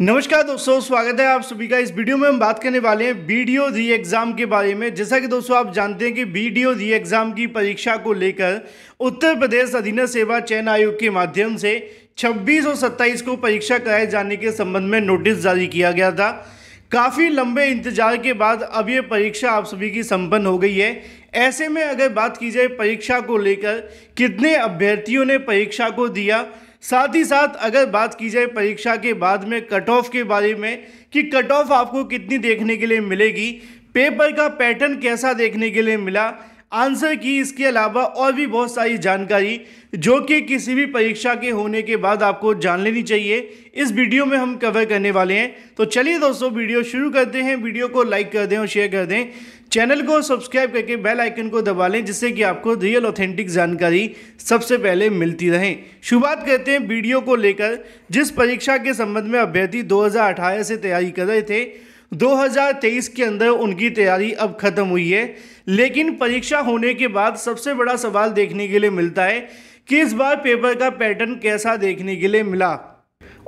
नमस्कार दोस्तों स्वागत है आप सभी का इस वीडियो में हम बात करने वाले हैं बी ओ री एग्ज़ाम के बारे में जैसा कि दोस्तों आप जानते हैं कि बी ओ री एग्ज़ाम की परीक्षा को लेकर उत्तर प्रदेश अधीन सेवा चयन आयोग के माध्यम से 26 और 27 को परीक्षा कराए जाने के संबंध में नोटिस जारी किया गया था काफ़ी लंबे इंतजार के बाद अब ये परीक्षा आप सभी की संपन्न हो गई है ऐसे में अगर बात की जाए परीक्षा को लेकर कितने अभ्यर्थियों ने परीक्षा को दिया साथ ही साथ अगर बात की जाए परीक्षा के बाद में कट ऑफ के बारे में कि कट ऑफ आपको कितनी देखने के लिए मिलेगी पेपर का पैटर्न कैसा देखने के लिए मिला आंसर की इसके अलावा और भी बहुत सारी जानकारी जो कि किसी भी परीक्षा के होने के बाद आपको जान लेनी चाहिए इस वीडियो में हम कवर करने वाले हैं तो चलिए दोस्तों वीडियो शुरू करते हैं वीडियो को लाइक कर दें और शेयर कर दें चैनल को सब्सक्राइब करके बेल आइकन को दबा लें जिससे कि आपको रियल ऑथेंटिक जानकारी सबसे पहले मिलती रहे शुरुआत करते हैं वीडियो को लेकर जिस परीक्षा के संबंध में अभ्यर्थी 2018 से तैयारी कर रहे थे 2023 के अंदर उनकी तैयारी अब खत्म हुई है लेकिन परीक्षा होने के बाद सबसे बड़ा सवाल देखने के लिए मिलता है कि इस बार पेपर का पैटर्न कैसा देखने के लिए मिला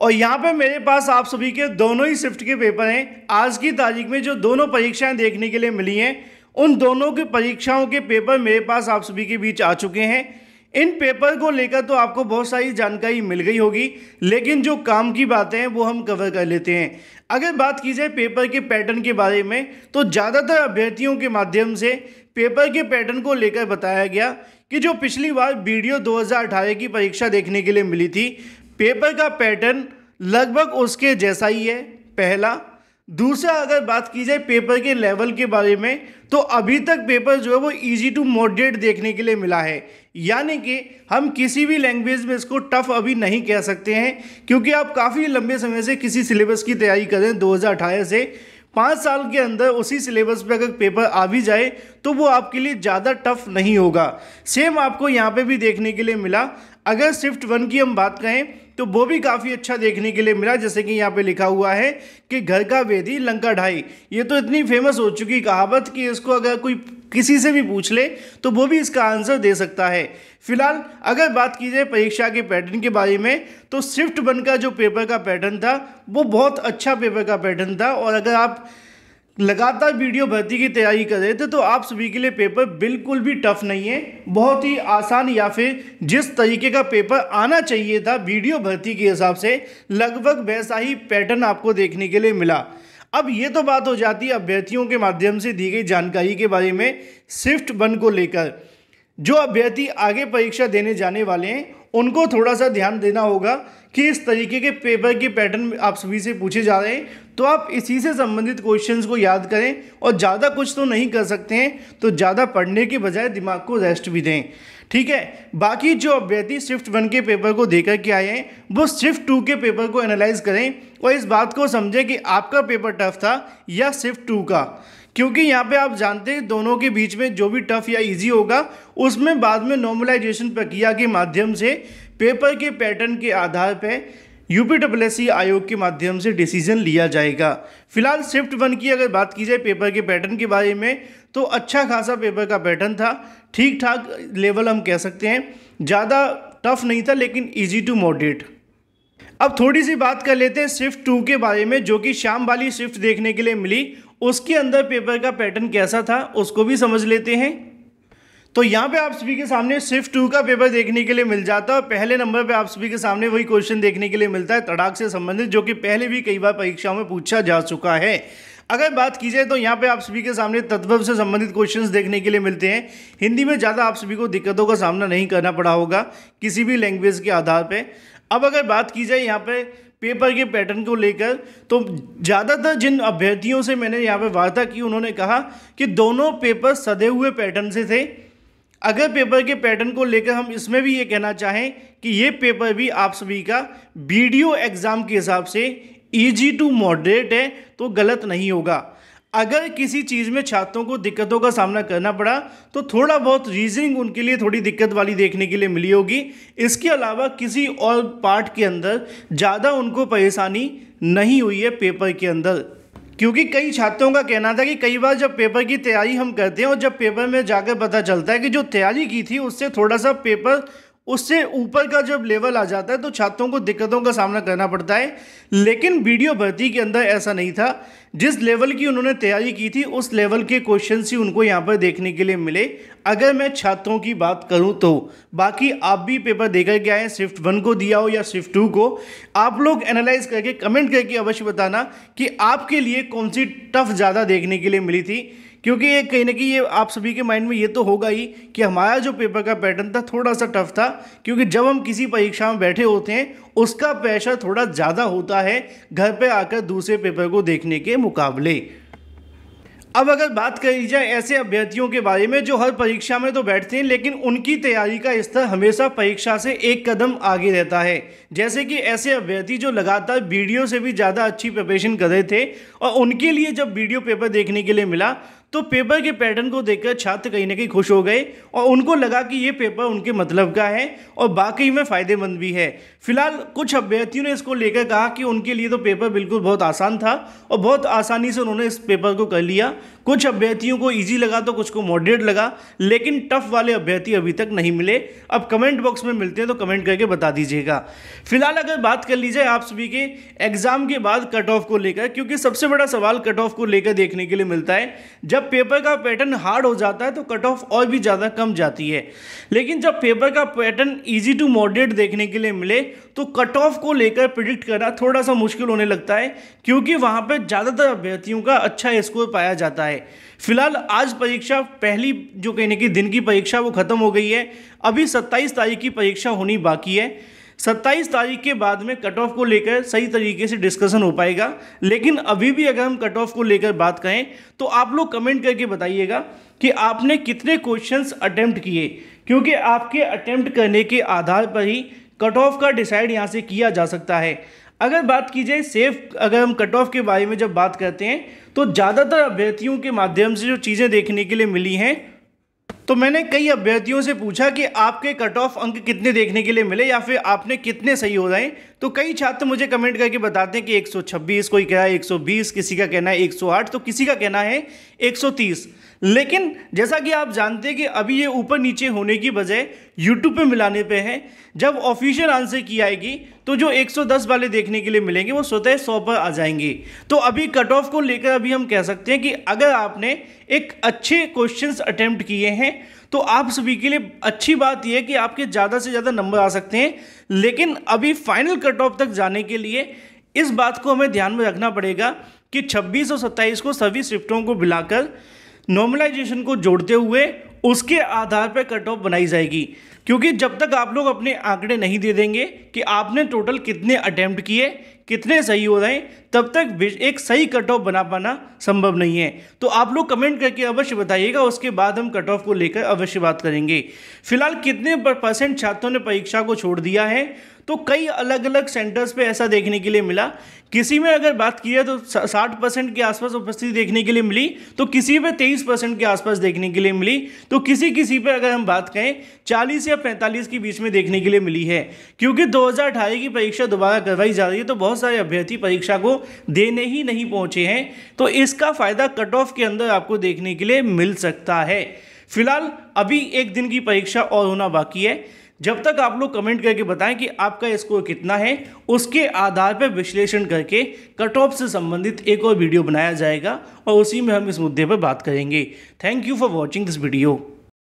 और यहाँ पे मेरे पास आप सभी के दोनों ही शिफ्ट के पेपर हैं आज की तारीख में जो दोनों परीक्षाएं देखने के लिए मिली हैं उन दोनों की परीक्षाओं के पेपर मेरे पास आप सभी के बीच आ चुके हैं इन पेपर को लेकर तो आपको बहुत सारी जानकारी मिल गई होगी लेकिन जो काम की बातें हैं वो हम कवर कर लेते हैं अगर बात की जाए पेपर के पैटर्न के बारे में तो ज़्यादातर अभ्यर्थियों के माध्यम से पेपर के पैटर्न को लेकर बताया गया कि जो पिछली बार वीडियो 2018 की परीक्षा देखने के लिए मिली थी पेपर का पैटर्न लगभग उसके जैसा ही है पहला दूसरा अगर बात की जाए पेपर के लेवल के बारे में तो अभी तक पेपर जो है वो इजी टू मॉडरेट देखने के लिए मिला है यानी कि हम किसी भी लैंग्वेज में इसको टफ अभी नहीं कह सकते हैं क्योंकि आप काफ़ी लंबे समय से किसी सिलेबस की तैयारी कर रहे हैं दो से पाँच साल के अंदर उसी सिलेबस पर अगर पेपर आ भी जाए तो वो आपके लिए ज़्यादा टफ नहीं होगा सेम आपको यहाँ पे भी देखने के लिए मिला अगर शिफ्ट वन की हम बात करें तो वो भी काफ़ी अच्छा देखने के लिए मिला जैसे कि यहाँ पे लिखा हुआ है कि घर का वेदी लंका ढाई ये तो इतनी फेमस हो चुकी कहावत कि इसको अगर कोई किसी से भी पूछ ले तो वो भी इसका आंसर दे सकता है फिलहाल अगर बात की जाए परीक्षा के पैटर्न के बारे में तो स्विफ्ट बन का जो पेपर का पैटर्न था वो बहुत अच्छा पेपर का पैटर्न था और अगर आप लगातार वीडियो भर्ती की तैयारी कर रहे थे तो आप सभी के लिए पेपर बिल्कुल भी टफ नहीं है बहुत ही आसान या फिर जिस तरीके का पेपर आना चाहिए था वीडियो भर्ती के हिसाब से लगभग वैसा ही पैटर्न आपको देखने के लिए मिला अब ये तो बात हो जाती है अभ्यर्थियों के माध्यम से दी गई जानकारी के बारे में स्विफ्ट वन को लेकर जो अभ्यर्थी आगे परीक्षा देने जाने वाले हैं उनको थोड़ा सा ध्यान देना होगा कि इस तरीके के पेपर के पैटर्न आप सभी से पूछे जा रहे हैं तो आप इसी से संबंधित क्वेश्चंस को याद करें और ज़्यादा कुछ तो नहीं कर सकते हैं तो ज़्यादा पढ़ने के बजाय दिमाग को रेस्ट भी दें ठीक है बाकी जो अभ्यर्थी शिफ्ट वन के पेपर को देकर के आए हैं वो शिफ्ट टू के पेपर को एनालाइज करें और इस बात को समझें कि आपका पेपर टफ था या शिफ्ट टू का क्योंकि यहाँ पे आप जानते हैं दोनों के बीच में जो भी टफ या इजी होगा उसमें बाद में नॉर्मलाइजेशन प्रक्रिया के माध्यम से पेपर के पैटर्न के आधार पर यूपी डब्ल्यू आयोग के माध्यम से डिसीजन लिया जाएगा फिलहाल शिफ्ट वन की अगर बात की जाए पेपर के पैटर्न के बारे में तो अच्छा खासा पेपर का पैटर्न था ठीक ठाक लेवल हम कह सकते हैं ज़्यादा टफ नहीं था लेकिन ईजी टू मॉडरेट अब थोड़ी सी बात कर लेते हैं शिफ्ट टू के बारे में जो कि शाम वाली शिफ्ट देखने के लिए मिली उसके अंदर पेपर का पैटर्न कैसा था उसको भी समझ लेते हैं तो यहाँ पे आप सभी के सामने सिर्फ टू का पेपर देखने के लिए मिल जाता है और पहले नंबर पे आप सभी के सामने वही क्वेश्चन देखने के लिए मिलता है तड़ाक से संबंधित जो कि पहले भी कई बार परीक्षाओं में पूछा जा चुका है अगर बात की जाए तो यहाँ पे आप सभी के सामने तत्व से संबंधित क्वेश्चंस देखने के लिए मिलते हैं हिंदी में ज़्यादा आप सभी को दिक्कतों का सामना नहीं करना पड़ा होगा किसी भी लैंग्वेज के आधार पर अब अगर बात की जाए यहाँ पर पेपर के पैटर्न को लेकर तो ज़्यादातर जिन अभ्यर्थियों से मैंने यहाँ पे वार्ता की उन्होंने कहा कि दोनों पेपर सदे हुए पैटर्न से थे अगर पेपर के पैटर्न को लेकर हम इसमें भी ये कहना चाहें कि ये पेपर भी आप सभी का वीडियो एग्ज़ाम के हिसाब से ईजी टू मॉडरेट है तो गलत नहीं होगा अगर किसी चीज़ में छात्रों को दिक्कतों का सामना करना पड़ा तो थोड़ा बहुत रीजनिंग उनके लिए थोड़ी दिक्कत वाली देखने के लिए मिली होगी इसके अलावा किसी और पार्ट के अंदर ज़्यादा उनको परेशानी नहीं हुई है पेपर के अंदर क्योंकि कई छात्रों का कहना था कि कई बार जब पेपर की तैयारी हम करते हैं और जब पेपर में जाकर पता चलता है कि जो तैयारी की थी उससे थोड़ा सा पेपर उससे ऊपर का जब लेवल आ जाता है तो छात्रों को दिक्कतों का सामना करना पड़ता है लेकिन वीडियो भर्ती के अंदर ऐसा नहीं था जिस लेवल की उन्होंने तैयारी की थी उस लेवल के क्वेश्चन ही उनको यहाँ पर देखने के लिए मिले अगर मैं छात्रों की बात करूँ तो बाकी आप भी पेपर देकर के आए स्विफ्ट वन को दिया हो या स्विफ्ट टू को आप लोग एनालाइज करके कमेंट करके अवश्य बताना कि आपके लिए कौन सी टफ ज़्यादा देखने के लिए मिली थी क्योंकि ये कहीं ना कहीं ये आप सभी के माइंड में ये तो होगा ही कि हमारा जो पेपर का पैटर्न था थोड़ा सा टफ था क्योंकि जब हम किसी परीक्षा में बैठे होते हैं उसका प्रेशर थोड़ा ज़्यादा होता है घर पे आकर दूसरे पेपर को देखने के मुकाबले अब अगर बात करी जाए ऐसे अभ्यर्थियों के बारे में जो हर परीक्षा में तो बैठते हैं लेकिन उनकी तैयारी का स्तर हमेशा परीक्षा से एक कदम आगे रहता है जैसे कि ऐसे अभ्यर्थी जो लगातार वीडियो से भी ज़्यादा अच्छी प्रिपरेशन कर रहे थे और उनके लिए जब वीडियो पेपर देखने के लिए मिला तो पेपर के पैटर्न को देखकर छात्र कहीं ना कहीं खुश हो गए और उनको लगा कि ये पेपर उनके मतलब का है और बाक़ी में फ़ायदेमंद भी है फिलहाल कुछ अभ्यर्थियों ने इसको लेकर कहा कि उनके लिए तो पेपर बिल्कुल बहुत आसान था और बहुत आसानी से उन्होंने इस पेपर को कर लिया कुछ अभ्यर्थियों को ईजी लगा तो कुछ को मॉडरेट लगा लेकिन टफ वाले अभ्यर्थी अभी तक नहीं मिले अब कमेंट बॉक्स में मिलते हैं तो कमेंट करके बता दीजिएगा फिलहाल अगर बात कर लीजिए आप सभी के एग्जाम के बाद कट ऑफ को लेकर क्योंकि सबसे बड़ा सवाल कट ऑफ को लेकर देखने के लिए मिलता है जब पेपर का पैटर्न हार्ड हो जाता है तो कट ऑफ और भी ज़्यादा कम जाती है लेकिन जब पेपर का पैटर्न ईजी टू मॉडरेट देखने के लिए मिले तो कट ऑफ को लेकर प्रिडिक्ट करना थोड़ा सा मुश्किल होने लगता है क्योंकि वहाँ पर ज़्यादातर अभ्यर्थियों का अच्छा स्कोर पाया जाता है है फिलहाल आज परीक्षा पहली जो कहने की दिन की परीक्षा वो खत्म हो गई है अभी सत्ताईस तारीख की परीक्षा होनी बाकी है सत्ताईस तारीख के बाद में कट ऑफ को लेकर सही तरीके से डिस्कशन हो पाएगा लेकिन अभी भी अगर हम कट ऑफ को लेकर बात करें तो आप लोग कमेंट करके बताइएगा कि आपने कितने क्वेश्चंस अटेम्प्ट किए क्योंकि आपके अटेम्प्ट करने के आधार पर ही कट ऑफ का डिसाइड यहाँ से किया जा सकता है अगर बात की जाए सेफ अगर हम कट ऑफ के बारे में जब बात करते हैं तो ज़्यादातर अभ्यर्थियों के माध्यम से जो चीज़ें देखने के लिए मिली हैं तो मैंने कई अभ्यर्थियों से पूछा कि आपके कट ऑफ अंक कितने देखने के लिए मिले या फिर आपने कितने सही हो जाए तो कई छात्र मुझे कमेंट करके बताते हैं कि 126 कोई कह रहा है 120 किसी का कहना है 108 तो किसी का कहना है 130 लेकिन जैसा कि आप जानते हैं कि अभी ये ऊपर नीचे होने की बजाय यूट्यूब पे मिलाने पे है जब ऑफिशियल आंसर की आएगी तो जो 110 वाले देखने के लिए मिलेंगे वो स्वतः सौ पर आ जाएंगे तो अभी कट ऑफ को लेकर अभी हम कह सकते हैं कि अगर आपने एक अच्छे क्वेश्चंस अटेम्प्ट किए हैं तो आप सभी के लिए अच्छी बात यह है कि आपके ज़्यादा से ज़्यादा नंबर आ सकते हैं लेकिन अभी फाइनल कट ऑफ तक जाने के लिए इस बात को हमें ध्यान में रखना पड़ेगा कि 26 और 27 को सभी शिफ्टों को मिलाकर नॉर्मलाइजेशन को जोड़ते हुए उसके आधार पर कट ऑफ बनाई जाएगी क्योंकि जब तक आप लोग अपने आंकड़े नहीं दे देंगे कि आपने टोटल कितने अटैम्प्ट किए कितने सही हो रहे हैं तब तक एक सही कट ऑफ बना पाना संभव नहीं है तो आप लोग कमेंट करके अवश्य बताइएगा उसके बाद हम कट ऑफ को लेकर अवश्य बात करेंगे फिलहाल कितने परसेंट छात्रों ने परीक्षा को छोड़ दिया है तो कई अलग अलग सेंटर्स पे ऐसा देखने के लिए मिला किसी में अगर बात की है तो 60 परसेंट के आसपास उपस्थिति देखने के लिए मिली तो किसी पे 23 परसेंट के आसपास देखने के लिए मिली तो किसी किसी पे अगर हम बात करें 40 या 45 के बीच में देखने के लिए मिली है क्योंकि 2018 की परीक्षा दोबारा करवाई जा रही है तो बहुत सारे अभ्यर्थी परीक्षा को देने ही नहीं पहुंचे हैं तो इसका फ़ायदा कट ऑफ के अंदर आपको देखने के लिए मिल सकता है फिलहाल अभी एक दिन की परीक्षा और होना बाकी है जब तक आप लोग कमेंट करके बताएं कि आपका स्कोर कितना है उसके आधार पर विश्लेषण करके कट ऑफ से संबंधित एक और वीडियो बनाया जाएगा और उसी में हम इस मुद्दे पर बात करेंगे thank you for watching this video